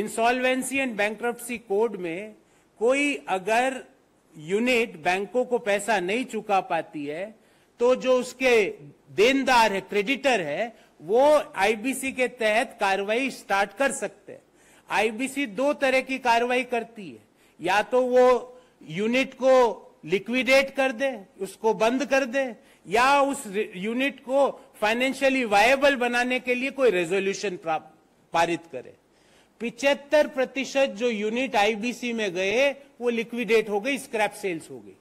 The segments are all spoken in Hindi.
इंसॉल्वेंसी एंड बैंक्रप्सी कोड में कोई अगर यूनिट बैंकों को पैसा नहीं चुका पाती है तो जो उसके देनदार है क्रेडिटर है वो आईबीसी के तहत कार्रवाई स्टार्ट कर सकते हैं आईबीसी दो तरह की कार्रवाई करती है या तो वो यूनिट को लिक्विडेट कर दे उसको बंद कर दे या उस यूनिट को फाइनेंशियली वायबल बनाने के लिए कोई रेजोल्यूशन पारित करे पिचहत्तर प्रतिशत जो यूनिट आईबीसी में गए वो लिक्विडेट हो गई स्क्रैप सेल्स हो गई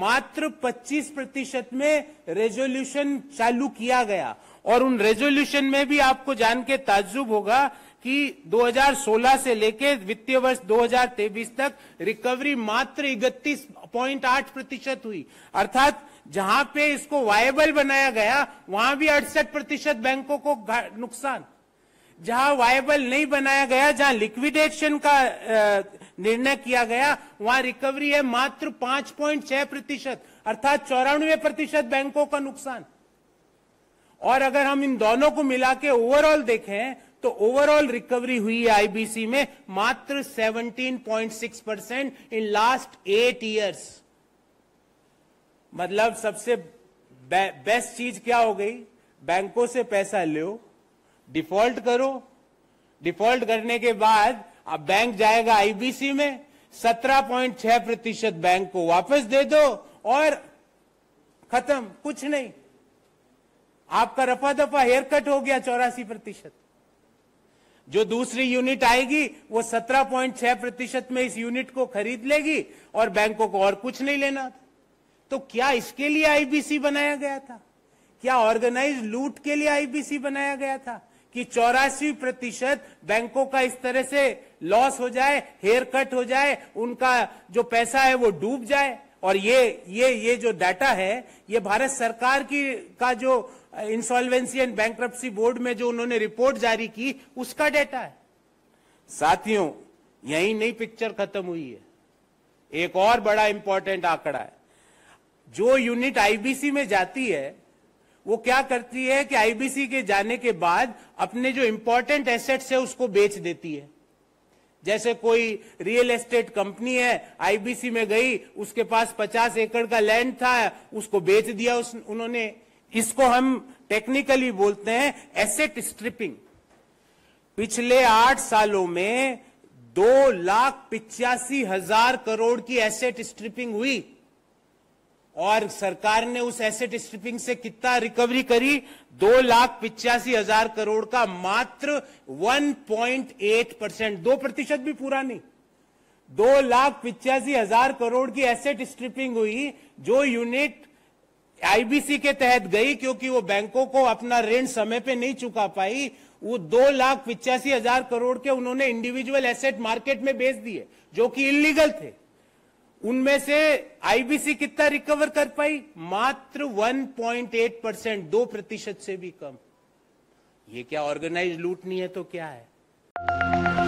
मात्र 25 प्रतिशत में रेजोल्यूशन चालू किया गया और उन रेजोल्यूशन में भी आपको जान के ताजुब होगा कि 2016 से लेकर वित्तीय वर्ष दो तक रिकवरी मात्र इकतीस पॉइंट आठ प्रतिशत हुई अर्थात जहां पे इसको वायबल बनाया गया वहां भी अड़सठ प्रतिशत बैंकों को नुकसान जहां वायबल नहीं बनाया गया जहां लिक्विडेशन का निर्णय किया गया वहां रिकवरी है मात्र पांच पॉइंट छह प्रतिशत अर्थात चौरानवे प्रतिशत बैंकों का नुकसान और अगर हम इन दोनों को मिला के ओवरऑल देखें तो ओवरऑल रिकवरी हुई है आईबीसी में मात्र 17.6 percent in last eight years मतलब सबसे बे, बेस्ट चीज क्या हो गई बैंकों से पैसा लो डिफॉल्ट करो डिफॉल्ट करने के बाद अब बैंक जाएगा आईबीसी में सत्रह पॉइंट छह प्रतिशत बैंक को वापस दे दो और खत्म कुछ नहीं आपका रफा दफा हेयर कट हो गया चौरासी प्रतिशत जो दूसरी यूनिट आएगी वो सत्रह पॉइंट छह प्रतिशत में इस यूनिट को खरीद लेगी और बैंकों को और कुछ नहीं लेना था तो क्या इसके लिए आईबीसी बनाया गया था क्या ऑर्गेनाइज लूट के लिए आईबीसी बनाया गया था कि चौरासी प्रतिशत बैंकों का इस तरह से लॉस हो जाए हेयर कट हो जाए उनका जो पैसा है वो डूब जाए और ये ये ये जो डाटा है ये भारत सरकार की का जो इंसॉल्वेंसी एंड बैंक्रप्सी बोर्ड में जो उन्होंने रिपोर्ट जारी की उसका डाटा है साथियों यही नई पिक्चर खत्म हुई है एक और बड़ा इंपॉर्टेंट आंकड़ा है जो यूनिट आईबीसी में जाती है वो क्या करती है कि आईबीसी के जाने के बाद अपने जो इंपॉर्टेंट एसेट्स है उसको बेच देती है जैसे कोई रियल एस्टेट कंपनी है आईबीसी में गई उसके पास 50 एकड़ का लैंड था उसको बेच दिया उस, उन्होंने इसको हम टेक्निकली बोलते हैं एसेट स्ट्रिपिंग पिछले आठ सालों में दो लाख पिचासी हजार करोड़ की एसेट स्ट्रिपिंग हुई और सरकार ने उस एसेट स्ट्रिपिंग से कितना रिकवरी करी दो लाख पिचासी हजार करोड़ का मात्र 1.8 परसेंट दो प्रतिशत भी पूरा नहीं दो लाख पिचासी हजार करोड़ की एसेट स्ट्रिपिंग हुई जो यूनिट आईबीसी के तहत गई क्योंकि वो बैंकों को अपना ऋण समय पे नहीं चुका पाई वो दो लाख पिचासी हजार करोड़ के उन्होंने इंडिविजुअल एसेट मार्केट में बेच दिए जो कि इलीगल थे उनमें से आईबीसी कितना रिकवर कर पाई मात्र 1.8 परसेंट दो प्रतिशत से भी कम ये क्या ऑर्गेनाइज लूट नहीं है तो क्या है